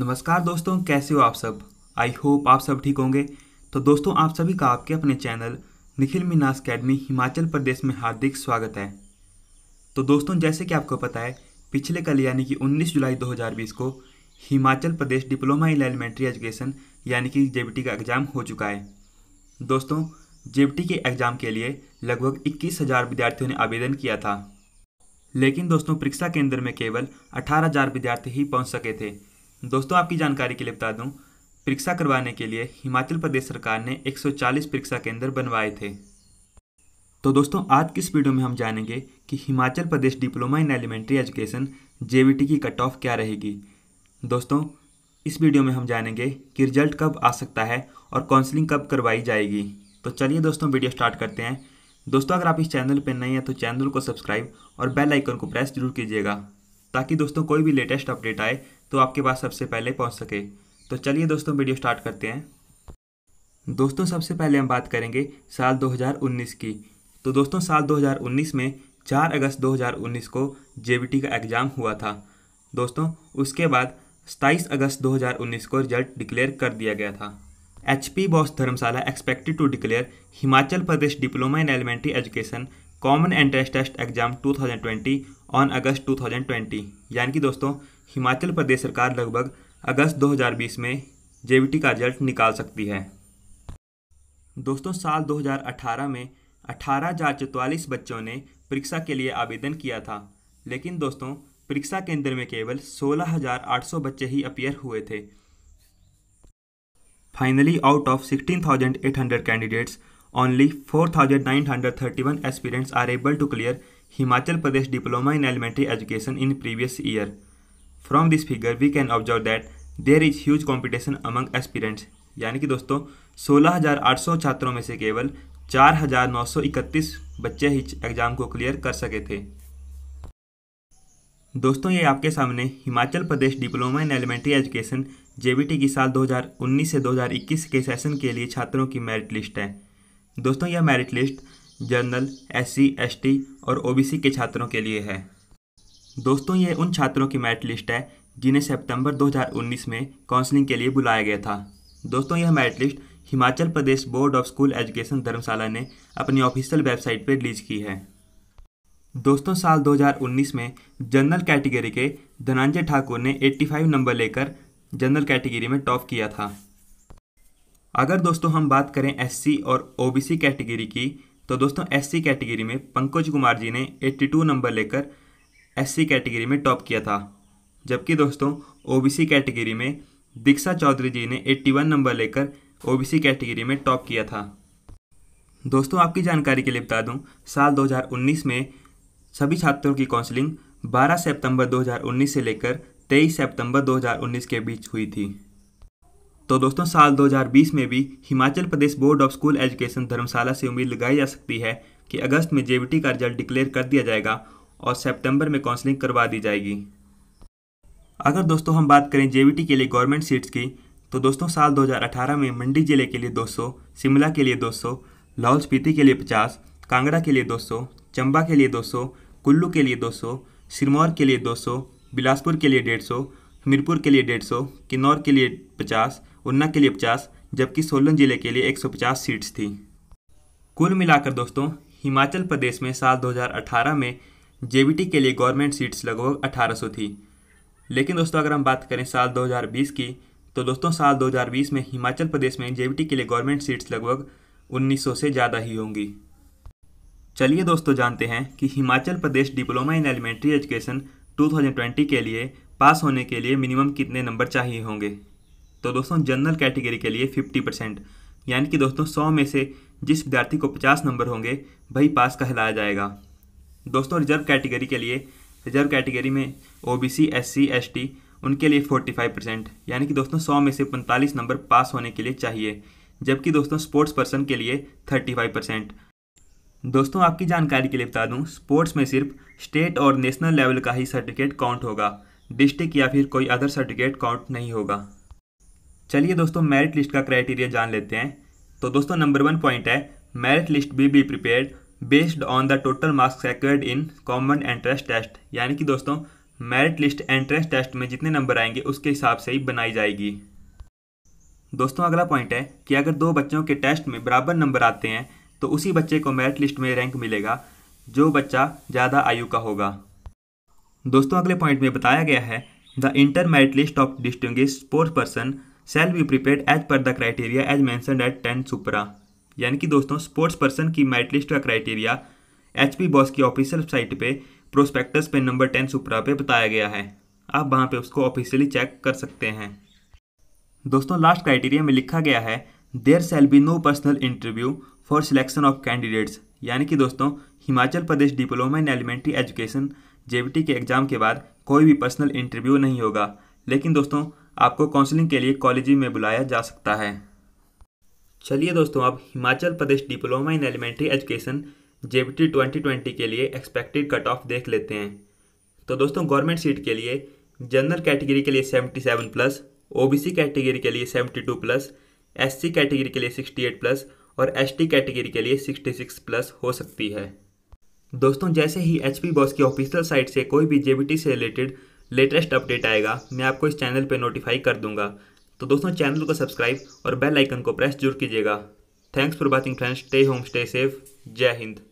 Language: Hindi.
नमस्कार दोस्तों कैसे हो आप सब आई होप आप सब ठीक होंगे तो दोस्तों आप सभी का आपके अपने चैनल निखिल मीनास अकेडमी हिमाचल प्रदेश में हार्दिक स्वागत है तो दोस्तों जैसे कि आपको पता है पिछले कल यानी कि 19 जुलाई 2020 को Himachal Pradesh diploma in elementary education यानी कि जेबीटी का एग्ज़ाम हो चुका है दोस्तों जेबीटी के एग्ज़ाम के लिए लगभग इक्कीस विद्यार्थियों ने आवेदन किया था लेकिन दोस्तों परीक्षा केंद्र में केवल अठारह विद्यार्थी ही पहुंच सके थे दोस्तों आपकी जानकारी के लिए बता दूं परीक्षा करवाने के लिए हिमाचल प्रदेश सरकार ने 140 परीक्षा केंद्र बनवाए थे तो दोस्तों आज की इस वीडियो में हम जानेंगे कि Himachal Pradesh diploma in elementary education J की कट ऑफ क्या रहेगी दोस्तों इस वीडियो में हम जानेंगे कि रिजल्ट कब आ सकता है और काउंसलिंग कब करवाई जाएगी तो चलिए दोस्तों वीडियो स्टार्ट करते हैं दोस्तों अगर आप इस चैनल पर नए हैं तो चैनल को सब्सक्राइब और बेल आइकन को प्रेस जरूर कीजिएगा ताकि दोस्तों कोई भी लेटेस्ट अपडेट आए तो आपके पास सबसे पहले पहुँच सके तो चलिए दोस्तों वीडियो स्टार्ट करते हैं दोस्तों सबसे पहले हम बात करेंगे साल 2019 की तो दोस्तों साल 2019 में 4 अगस्त 2019 को जे का एग्ज़ाम हुआ था दोस्तों उसके बाद सताईस अगस्त दो को रिजल्ट डिक्लेयर कर दिया गया था H P BOSE Dharamshala expected to declare Himachal Pradesh diploma in elementary education common entrance test exam 2020 on August 2020 यानी कि दोस्तों हिमाचल प्रदेश सरकार लगभग अगस्त 2020 में जेवीटी का रिजल्ट निकाल सकती है दोस्तों साल 2018 में अठारह हज़ार बच्चों ने परीक्षा के लिए आवेदन किया था लेकिन दोस्तों परीक्षा केंद्र में केवल 16,800 बच्चे ही अपियर हुए थे finally out of 16,800 candidates only 4,931 aspirants are able to clear Himachal Pradesh diploma in elementary education in previous year from this figure we can observe that there is huge competition among aspirants यानी कि दोस्तों 16,800 छात्रों में से केवल 4,931 बच्चे ही एग्ज़ाम को क्लियर कर सके थे दोस्तों ये आपके सामने Himachal Pradesh diploma in elementary education J की साल 2019 से 2021 के सेशन के लिए छात्रों की मेरिट लिस्ट है दोस्तों यह merit list general SC ST और ओबीसी के छात्रों के लिए है दोस्तों ये उन छात्रों की मेरिट लिस्ट है जिन्हें सितंबर 2019 में काउंसलिंग के लिए बुलाया गया था दोस्तों यह merit list Himachal Pradesh board of school education Dharamshala ने अपनी ऑफिशियल वेबसाइट पर रिलीज की है दोस्तों साल 2019 में जनरल कैटेगरी के धनंजय ठाकुर ने 85 नंबर लेकर जनरल कैटेगरी में टॉप किया था अगर दोस्तों हम बात करें एस और ओ कैटेगरी की तो दोस्तों एस कैटेगरी में पंकज कुमार जी ने एट्टी नंबर लेकर एस कैटेगरी में टॉप किया था जबकि दोस्तों ओ कैटेगरी में दीक्षा चौधरी जी ने 81 नंबर लेकर ओ कैटेगरी में टॉप किया था दोस्तों आपकी जानकारी के लिए बता दूं साल 2019 में सभी छात्रों की काउंसलिंग 12 सितंबर 2019 से लेकर 23 सितंबर 2019 के बीच हुई थी तो दोस्तों साल 2020 में भी Himachal Pradesh board of school education Dharamshala से उम्मीद लगाई जा सकती है कि अगस्त में जेबीटी का रिजल्ट डिक्लेयर कर दिया जाएगा और सितंबर में काउंसलिंग करवा दी जाएगी अगर दोस्तों हम बात करें जेवीटी के लिए गवर्नमेंट सीट्स की तो दोस्तों साल 2018 में मंडी जिले के लिए 200, शिमला के लिए 200, लाहौल स्पीति के लिए 50, कांगड़ा के लिए 200, चंबा के लिए 200, कुल्लू के लिए 200, सिरमौर के लिए 200, बिलासपुर के लिए 150, हमीरपुर के लिए 150, किन्नौर के लिए 50, उन्ना के लिए 50, जबकि सोलन जिले के लिए 150 सीट्स थी कुल मिलाकर दोस्तों हिमाचल प्रदेश में साल दो में जे के लिए गवर्नमेंट सीट्स लगभग 1800 थी लेकिन दोस्तों अगर हम बात करें साल 2020 की तो दोस्तों साल 2020 में हिमाचल प्रदेश में जे के लिए गवर्नमेंट सीट्स लगभग 1900 से ज़्यादा ही होंगी चलिए दोस्तों जानते हैं कि Himachal Pradesh diploma in elementary education 2020 के लिए पास होने के लिए मिनिमम कितने नंबर चाहिए होंगे तो दोस्तों जनरल कैटेगरी के लिए 50 परसेंट यानी कि दोस्तों सौ में से जिस विद्यार्थी को पचास नंबर होंगे वही पास कहलाया जाएगा दोस्तों रिजर्व कैटेगरी के लिए रिजर्व कैटेगरी में O B C S C S T उनके लिए 45 परसेंट यानी कि दोस्तों 100 में से 45 नंबर पास होने के लिए चाहिए जबकि दोस्तों स्पोर्ट्स पर्सन के लिए 35 परसेंट दोस्तों आपकी जानकारी के लिए बता दूं स्पोर्ट्स में सिर्फ स्टेट और नेशनल लेवल का ही सर्टिफिकेट काउंट होगा डिस्ट्रिक्ट या फिर कोई अदर सर्टिफिकेट काउंट नहीं होगा चलिए दोस्तों मेरिट लिस्ट का क्राइटेरिया जान लेते हैं तो दोस्तों नंबर वन पॉइंट है merit list be be prepared based on the total marks acquired in common entrance test यानी कि दोस्तों मेरिट लिस्ट एंट्रेंस टेस्ट में जितने नंबर आएंगे उसके हिसाब से ही बनाई जाएगी दोस्तों अगला पॉइंट है कि अगर दो बच्चों के टेस्ट में बराबर नंबर आते हैं तो उसी बच्चे को मेरिट लिस्ट में रैंक मिलेगा जो बच्चा ज़्यादा आयु का होगा दोस्तों अगले पॉइंट में बताया गया है the inter merit list of distinguished sports person shall be prepare as per the criteria as mentioned at 10 supra यानी कि दोस्तों स्पोर्ट्स पर्सन की मेरिट लिस्ट का क्राइटेरिया एच पी बॉस की ऑफिशियल वेबसाइट पे प्रोस्पेक्टस पे नंबर टेन सुपरा पे बताया गया है आप वहाँ पे उसको ऑफिशियली चेक कर सकते हैं दोस्तों लास्ट क्राइटेरिया में लिखा गया है there shall be no personal interview for selection of candidates यानी कि दोस्तों Himachal Pradesh diploma in elementary education J के एग्ज़ाम के बाद कोई भी पर्सनल इंटरव्यू नहीं होगा लेकिन दोस्तों आपको काउंसलिंग के लिए कॉलेज में बुलाया जा सकता है चलिए दोस्तों अब Himachal Pradesh diploma in elementary education JBT 2020 के लिए एक्सपेक्टेड कट ऑफ देख लेते हैं तो दोस्तों गवर्नमेंट सीट के लिए जनरल कैटेगरी के लिए 77 प्लस ओबीसी कैटेगरी के लिए 72 प्लस एससी कैटेगरी के लिए 68 प्लस और एसटी कैटेगरी के लिए 66 प्लस हो सकती है दोस्तों जैसे ही एच पी बॉस की ऑफिशियल साइट से कोई भी जेबीटी से रिलेटेड लेटेस्ट अपडेट आएगा मैं आपको इस चैनल पर नोटिफाई कर दूंगा तो दोस्तों चैनल को सब्सक्राइब और बेल आइकन को प्रेस जरूर कीजिएगा thanks for watching friends stay home stay safe जय हिंद